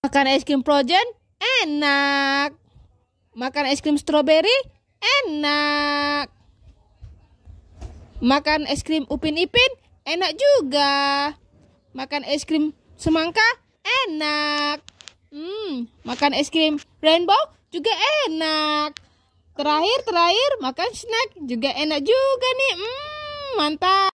Makan es krim frozen enak. Makan es krim strawberry enak. Makan es krim Upin Ipin enak juga. Makan es krim semangka enak. Hmm, makan es krim rainbow juga enak. Terakhir terakhir makan snack juga enak juga nih. Hmm, mantap.